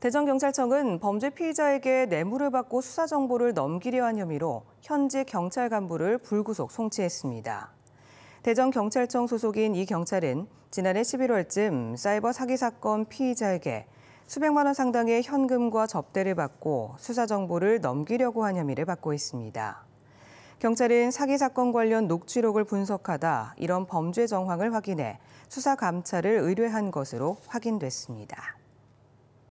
대전경찰청은 범죄 피의자에게 뇌물을 받고 수사 정보를 넘기려 한 혐의로 현지 경찰 간부를 불구속 송치했습니다. 대전경찰청 소속인 이 경찰은 지난해 11월쯤 사이버 사기 사건 피의자에게 수백만 원 상당의 현금과 접대를 받고 수사 정보를 넘기려고 한 혐의를 받고 있습니다. 경찰은 사기 사건 관련 녹취록을 분석하다 이런 범죄 정황을 확인해 수사 감찰을 의뢰한 것으로 확인됐습니다.